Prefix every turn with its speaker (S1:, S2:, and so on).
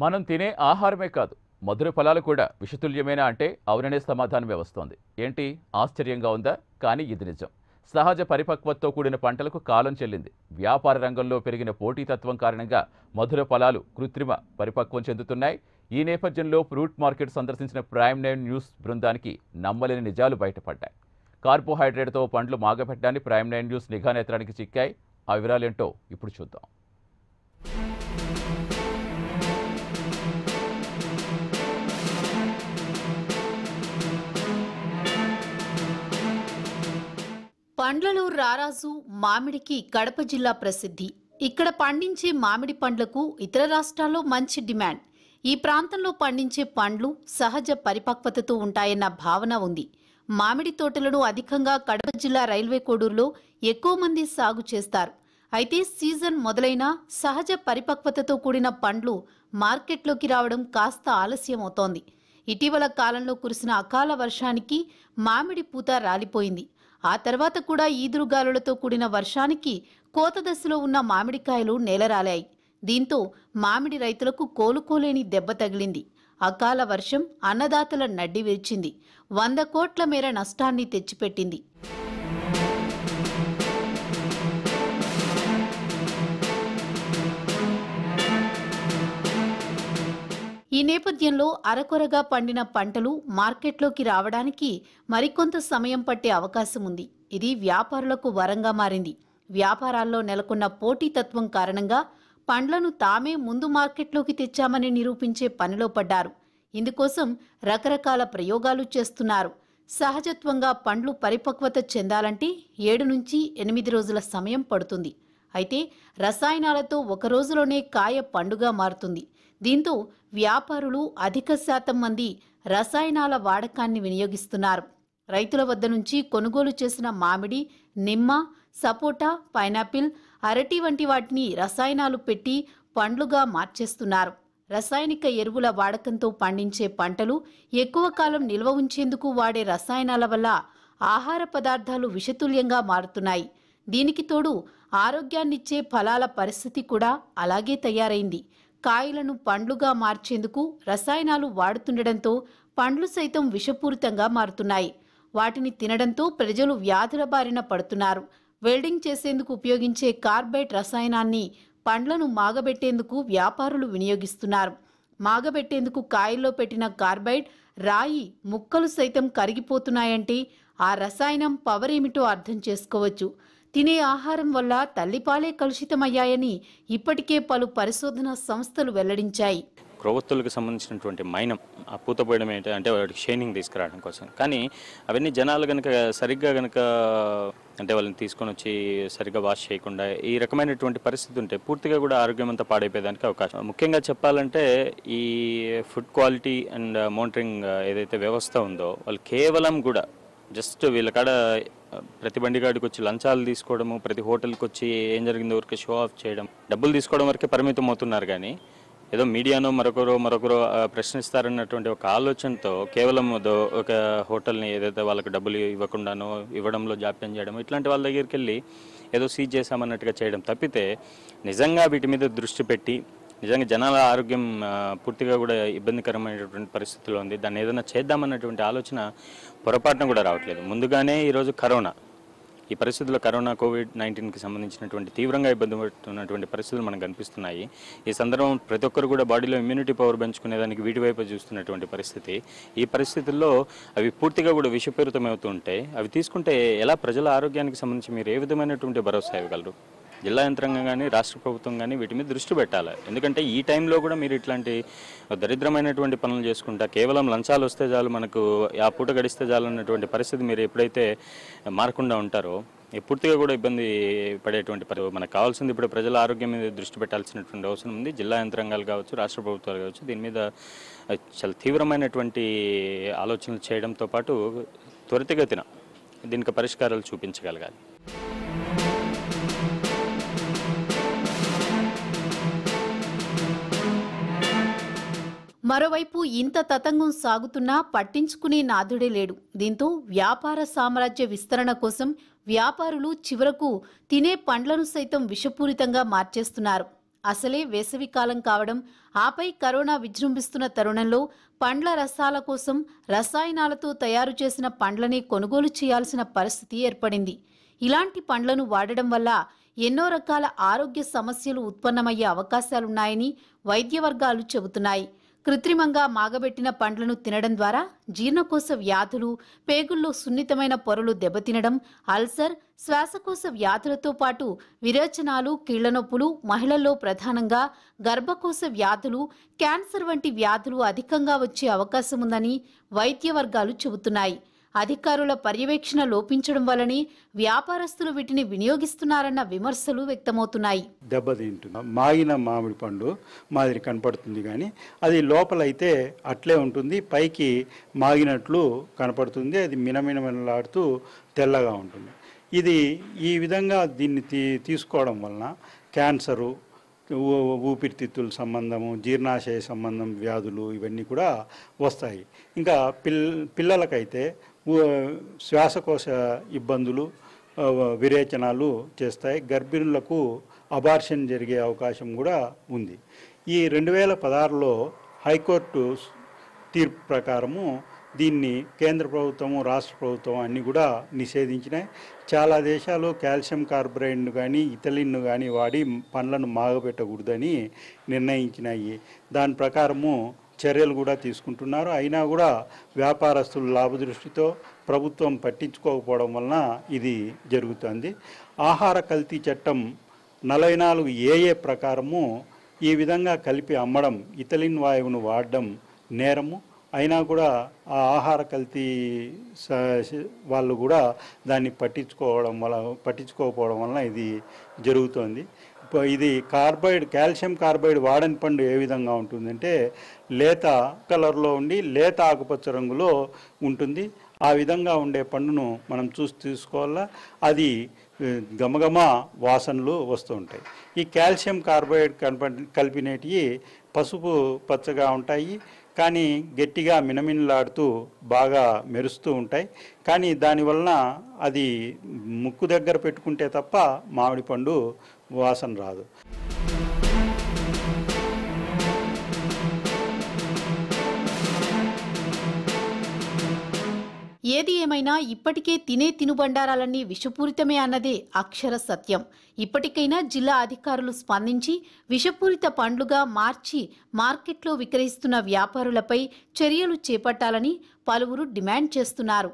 S1: మనం తినే ఆహారమే కాదు మధుర ఫలాలు కూడా విషతుల్యమేనా అంటే అవుననే సమాధానమే వస్తోంది ఏంటి ఆశ్చర్యంగా ఉందా కానీ ఇది నిజం సహజ పరిపక్వతతో కూడిన పంటలకు కాలం చెల్లింది వ్యాపార రంగంలో పెరిగిన పోటీతత్వం కారణంగా మధుర ఫలాలు కృత్రిమ పరిపక్వం చెందుతున్నాయి ఈ నేపథ్యంలో ఫ్రూట్ మార్కెట్ సందర్శించిన ప్రైమ్ నైన్ న్యూస్ బృందానికి నమ్మలేని నిజాలు బయటపడ్డాయి కార్బోహైడ్రేట్తో పండ్లు మాగపెట్టడాన్ని ప్రైమ్ నైన్ న్యూస్ నిఘా నేత్రానికి చిక్కాయి ఆ వివరాలేంటో ఇప్పుడు చూద్దాం
S2: పండ్లలో రారాజు మామిడికి కడప జిల్లా ప్రసిద్ధి ఇక్కడ పండించే మామిడి పండ్లకు ఇతర రాష్ట్రాల్లో మంచి డిమాండ్ ఈ ప్రాంతంలో పండించే పండ్లు సహజ పరిపక్వతతో ఉంటాయన్న భావన ఉంది మామిడి తోటలను అధికంగా కడప జిల్లా రైల్వే కోడూరులో ఎక్కువ మంది సాగు చేస్తారు అయితే సీజన్ మొదలైన సహజ పరిపక్వతతో కూడిన పండ్లు మార్కెట్లోకి రావడం కాస్త ఆలస్యం అవుతోంది ఇటీవల కాలంలో కురిసిన అకాల వర్షానికి మామిడి పూత రాలిపోయింది ఆ తర్వాత కూడా ఈదురుగాలులతో కూడిన వర్షానికి కోత దశలో ఉన్న మామిడికాయలు నేలరాలాయి దీంతో మామిడి రైతులకు కోలుకోలేని దెబ్బ తగిలింది అకాల వర్షం అన్నదాతల నడ్డి విరిచింది వంద కోట్ల మేర నష్టాన్ని తెచ్చిపెట్టింది ఈ నేపథ్యంలో అరకొరగా పండిన పంటలు మార్కెట్లోకి రావడానికి మరికొంత సమయం పట్టే అవకాశం ఉంది ఇది వ్యాపారులకు వరంగా మారింది వ్యాపారాల్లో నెలకొన్న పోటీతత్వం కారణంగా పండ్లను తామే ముందు మార్కెట్లోకి తెచ్చామని నిరూపించే పనిలో పడ్డారు ఇందుకోసం రకరకాల ప్రయోగాలు చేస్తున్నారు సహజత్వంగా పండ్లు పరిపక్వత చెందాలంటే ఏడు నుంచి ఎనిమిది రోజుల సమయం పడుతుంది అయితే రసాయనాలతో ఒక రోజులోనే కాయ పండుగ మారుతుంది దీంతో వ్యాపారులు అధిక శాతం మంది రసాయనాల వాడకాన్ని వినియోగిస్తున్నారు రైతుల వద్ద నుంచి కొనుగోలు చేసిన మామిడి నిమ్మ సపోటా పైనాపిల్ అరటి వంటి వాటిని రసాయనాలు పెట్టి పండ్లుగా మార్చేస్తున్నారు రసాయనిక ఎరువుల వాడకంతో పండించే పంటలు ఎక్కువ కాలం నిల్వ ఉంచేందుకు వాడే రసాయనాల వల్ల ఆహార పదార్థాలు విషతుల్యంగా మారుతున్నాయి దీనికి తోడు ఆరోగ్యాన్నిచ్చే ఫలాల పరిస్థితి కూడా అలాగే తయారైంది కాయలను పండ్లుగా మార్చేందుకు రసాయనాలు వాడుతుండటంతో పండ్లు సైతం విషపూరితంగా మారుతున్నాయి వాటిని తినడంతో ప్రజలు వ్యాధుల బారిన పడుతున్నారు వెల్డింగ్ చేసేందుకు ఉపయోగించే కార్బైట్ రసాయనాన్ని పండ్లను మాగబెట్టేందుకు వ్యాపారులు వినియోగిస్తున్నారు మాగబెట్టేందుకు కాయల్లో పెట్టిన కార్బైడ్ రాయి ముక్కలు సైతం కరిగిపోతున్నాయంటే ఆ రసాయనం పవర్ ఏమిటో అర్థం చేసుకోవచ్చు తినే ఆహారం వల్ల తల్లిపాలే కలుషితమయ్యాయని ఇప్పటికే పలు పరిశోధనా సంస్థలు వెల్లడించాయి
S1: క్రొవ్వొత్తులకు సంబంధించినటువంటి మైనం ఆ పూతపోయడం ఏంటి అంటే వాటికి షైనింగ్ తీసుకురావడం కోసం కానీ అవన్నీ జనాలు కనుక సరిగ్గా కనుక అంటే వాళ్ళని తీసుకొని వచ్చి సరిగ్గా వాష్ చేయకుండా ఈ రకమైనటువంటి పరిస్థితి ఉంటే పూర్తిగా కూడా ఆరోగ్యం అంతా పాడైపోయేదానికి అవకాశం ముఖ్యంగా చెప్పాలంటే ఈ ఫుడ్ క్వాలిటీ అండ్ మోనిటరింగ్ ఏదైతే వ్యవస్థ ఉందో వాళ్ళు కేవలం కూడా జస్ట్ వీళ్ళ కాడ ప్రతి బండిగాడికి వచ్చి లంచాలు తీసుకోవడము ప్రతి హోటల్కి వచ్చి ఏం జరిగిందో వరకు షో ఆఫ్ చేయడం డబ్బులు తీసుకోవడం వరకే పరిమితం అవుతున్నారు కానీ ఏదో మీడియానో మరొకరు మరొకరు ప్రశ్నిస్తారన్నటువంటి ఒక ఆలోచనతో కేవలం ఒక హోటల్ని ఏదైతే వాళ్ళకి డబ్బులు ఇవ్వకుండానో ఇవ్వడంలో జాప్యం చేయడం ఇట్లాంటి వాళ్ళ దగ్గరికి వెళ్ళి ఏదో సీజ్ చేశామన్నట్టుగా చేయడం తప్పితే నిజంగా వీటి మీద దృష్టి పెట్టి నిజంగా జనాల ఆరోగ్యం పూర్తిగా కూడా ఇబ్బందికరమైనటువంటి పరిస్థితిలో ఉంది దాన్ని ఏదైనా చేద్దామన్నటువంటి ఆలోచన పొరపాటున కూడా రావట్లేదు ముందుగానే ఈరోజు కరోనా ఈ పరిస్థితుల్లో కరోనా కోవిడ్ నైన్టీన్కి సంబంధించినటువంటి తీవ్రంగా ఇబ్బంది పడుతున్నటువంటి పరిస్థితులు మనకు కనిపిస్తున్నాయి ఈ సందర్భం ప్రతి ఒక్కరు కూడా బాడీలో ఇమ్యూనిటీ పవర్ పెంచుకునేదానికి వీటివైపు చూస్తున్నటువంటి పరిస్థితి ఈ పరిస్థితుల్లో అవి పూర్తిగా కూడా విషపూరితమవుతూ అవి తీసుకుంటే ఎలా ప్రజల ఆరోగ్యానికి సంబంధించి మీరు ఏ విధమైనటువంటి భరోసా ఇవ్వగలరు జిల్లా యంత్రాంగం కానీ రాష్ట్ర ప్రభుత్వం కానీ వీటి మీద దృష్టి పెట్టాలి ఎందుకంటే ఈ టైంలో కూడా మీరు ఇట్లాంటి దరిద్రమైనటువంటి పనులు చేసుకుంటా కేవలం లంచాలు వస్తే చాలు మనకు ఆ పూట గడిస్తే చాలు అన్నటువంటి పరిస్థితి మీరు ఎప్పుడైతే మారకుండా ఉంటారో పూర్తిగా కూడా ఇబ్బంది పడేటువంటి మనకు కావాల్సింది ఇప్పుడు ప్రజల ఆరోగ్యం మీద దృష్టి పెట్టాల్సినటువంటి అవసరం ఉంది జిల్లా యంత్రాంగాలు కావచ్చు రాష్ట్ర ప్రభుత్వాలు కావచ్చు దీని మీద చాలా తీవ్రమైనటువంటి ఆలోచనలు చేయడంతో పాటు త్వరితగతిన దీనికి పరిష్కారాలు చూపించగలగాలి
S2: మరోవైపు ఇంత తతంగం సాగుతున్నా పట్టించుకునే నాథుడే లేడు దీంతో వ్యాపార సామ్రాజ్య విస్తరణ కోసం వ్యాపారులు చివరకు తినే పండ్లను సైతం విషపూరితంగా మార్చేస్తున్నారు అసలే వేసవి కాలం కావడం ఆపై కరోనా విజృంభిస్తున్న తరుణంలో పండ్ల రసాల కోసం రసాయనాలతో తయారు చేసిన పండ్లనే కొనుగోలు చేయాల్సిన పరిస్థితి ఏర్పడింది ఇలాంటి పండ్లను వాడడం వల్ల ఎన్నో రకాల ఆరోగ్య సమస్యలు ఉత్పన్నమయ్యే అవకాశాలున్నాయని వైద్య వర్గాలు చెబుతున్నాయి కృత్రిమంగా మాగబెట్టిన పండ్లను తినడం ద్వారా జీర్ణకోశ వ్యాధులు పేగుల్లో సున్నితమైన పొరలు దెబ్బతినడం అల్సర్ శ్వాసకోశ వ్యాధులతో పాటు విరేచనాలు కీళ్లనొప్పులు మహిళల్లో ప్రధానంగా గర్భకోశ వ్యాధులు క్యాన్సర్ వంటి వ్యాధులు అధికంగా వచ్చే అవకాశం ఉందని వైద్య వర్గాలు చెబుతున్నాయి అధికారుల పర్యవేక్షణ లోపించడం వలనే వ్యాపారస్తులు వీటిని వినియోగిస్తున్నారన్న విమర్శలు వ్యక్తమవుతున్నాయి
S3: దెబ్బతింటుంది మాగిన మామిడి పండు మాదిరి కనపడుతుంది కానీ అది లోపలైతే అట్లే ఉంటుంది పైకి మాగినట్లు కనపడుతుంది అది మినమినమినలాడుతూ తెల్లగా ఉంటుంది ఇది ఈ విధంగా దీన్ని తీ తీసుకోవడం వలన క్యాన్సరు ఊపిరితిత్తుల సంబంధము జీర్ణాశయ సంబంధం వ్యాధులు ఇవన్నీ కూడా వస్తాయి ఇంకా పిల్ పిల్లలకైతే శ్వాసకోశ ఇబ్బందులు విరేచనాలు చేస్తాయి గర్భిణులకు అబార్షన్ జరిగే అవకాశం కూడా ఉంది ఈ రెండు వేల పదహారులో హైకోర్టు తీర్పు ప్రకారము దీన్ని కేంద్ర ప్రభుత్వము రాష్ట్ర ప్రభుత్వం అన్నీ కూడా నిషేధించినాయి చాలా దేశాలు కాల్షియం కార్బరేట్ కానీ ఇథలిన్ను కానీ వాడి పండ్లను మాగపెట్టకూడదని నిర్ణయించినాయి దాని ప్రకారము చర్యలు కూడా తీసుకుంటున్నారు అయినా కూడా వ్యాపారస్తుల లాభదృష్టితో ప్రభుత్వం పట్టించుకోకపోవడం వలన ఇది జరుగుతుంది ఆహార కల్తీ చట్టం నలభై నాలుగు ఏఏ ప్రకారము ఈ విధంగా కలిపి అమ్మడం ఇతలిన్ వాయువును వాడడం నేరము అయినా కూడా ఆ ఆహార కల్తీ వాళ్ళు కూడా దాన్ని పట్టించుకోవడం వల్ల పట్టించుకోకపోవడం వలన ఇది జరుగుతోంది ఇది కార్బైడ్ కాల్షియం కార్బైడ్ వాడని పండు ఏ విధంగా ఉంటుందంటే లేత కలర్లో ఉండి లేత ఆకుపచ్చ రంగులో ఉంటుంది ఆ విధంగా ఉండే పండును మనం చూసి తీసుకోవాలా అది గమగమ వాసనలు వస్తూ ఉంటాయి ఈ కాల్షియం కార్బైడ్ కల్ప కలిపినటివి పసుపు పచ్చగా ఉంటాయి కానీ గట్టిగా మినమినలాడుతూ బాగా మెరుస్తూ ఉంటాయి కానీ దానివలన అది ముక్కు దగ్గర పెట్టుకుంటే తప్ప మామిడి పండు వాసన రాదు
S2: ఏది ఏమైనా ఇప్పటికే తినే తినుబండారాలన్నీ విషపూరితమే అన్నదే అక్షర సత్యం ఇప్పటికైనా జిల్లా అధికారులు స్పందించి విషపూరిత పండ్లుగా మార్చి మార్కెట్లో విక్రయిస్తున్న వ్యాపారులపై చర్యలు చేపట్టాలని పలువురు డిమాండ్ చేస్తున్నారు